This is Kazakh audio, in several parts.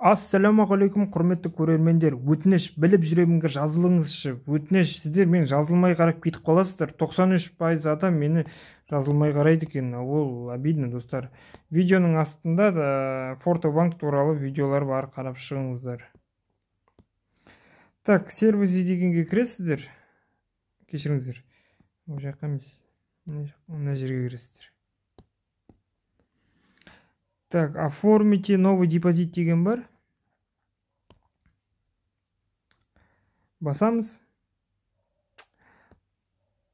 ассалаумағалейкум құрметті көрермендер өтініш біліп жүрегімге жазылыңызшы өтініш сіздер мен жазылмай қарап кетіп қаласыздар 93 пайыз адам мені жазылмай қарайды екен ол обидно достар видеоның астында да банк туралы видеолар бар қарап шығыңыздар так сервизи дегенге кіресіздер кешіріңіздер ол жаққа емес мына жерге кіресіздер так оформите новый депозит деген бар басамыз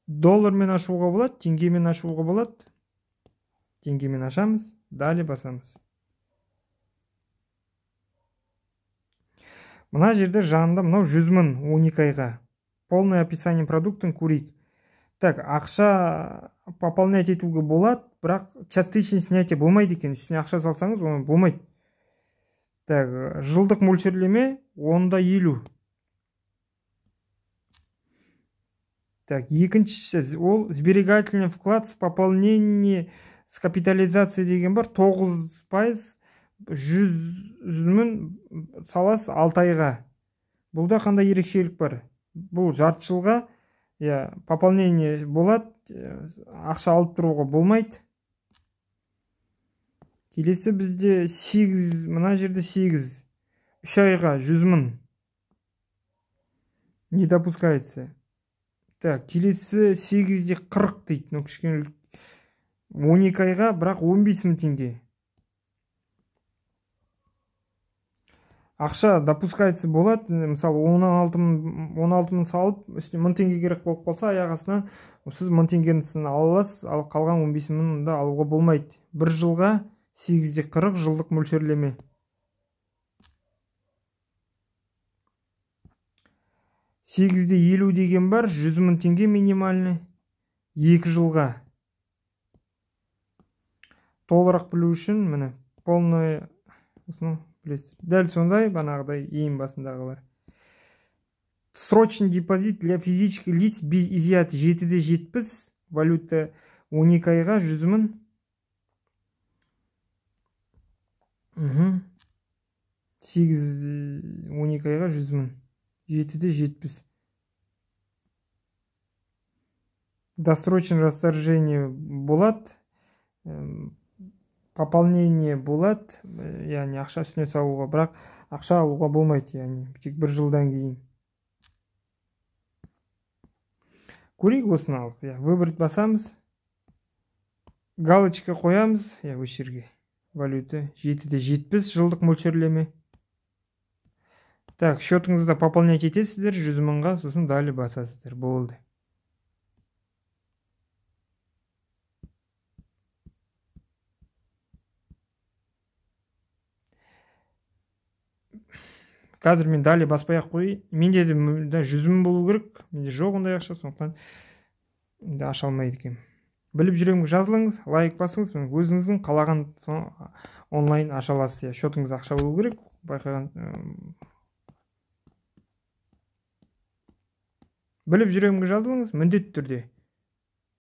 доллармен ашуға болады теңгемен ашуға болады теңгемен ашамыз далі басамыз мына жерде жанында мынау жүз мың он екі айға полное описание продуктын көрейік так ақша пополнять етуге болады бірақ частичный снятие болмайды екен үстіне ақша салсаңыз оны болмайды так жылдық мөлшерлеме онда елу так екіншісі ол сберегательный вклад в пополнение с капитализацией деген бар тоғыз пайыз жүз мың саласыз алты айға бұлда қандай ерекшелік бар бұл жарты жылға иә пополнение болады э, ақша алып тұруға болмайды келесі бізде сегіз мына жерде сегіз үш айға жүз мың не допускается так келесі сегіз де қырық дейді мынау кішкене он екі айға бірақ он бес мың теңге ақша допускается болады мысалы он алты мың он алты мың салып үстіне мың теңге керек болып қалса аяқ астынан сіз мың теңгесін ала аласыз ал қалған он бес мыңды алуға болмайды бір жылға сегіз де қырық жылдық мөлшерлеме сегізде елу деген бар жүз мың теңге минимальный екі жылға толығырақ білу үшін міне полный осыны білесіздер дәл сондай бағанағыдай ең басындағылар срочный депозит для физических лиц без изъят жеті де жетпіс валюта он екі айға жүз мың сегіз он екі айға жүз мың жетіде жетпіс досрочный расторжение болады пополнение болады э, яғни ақша үстіне салуға бірақ ақша алуға болмайды яғни тек бір жылдан кейін көрейік осыны алып иә выбрать басамыз галочка қоямыз иә осы жерге валюта жетіде жетпіс жылдық мөлшерлеме так счетыңызды пополнять етесіздер жүз мыңға сосын далі басасыздар болды қазір мен дали баспай ақ қояйын менде де да жүз мың болу керек менде жоқ ондай ақша сондықтан енді аша алмайды екенмін біліп жүремін жазылыңыз лайк басыңыз өзіңіздің қалаған онлайн аша аласыз иә счетыңызда ақша болу керек байқаған біліп жүрегімге жазылыңыз міндетті түрде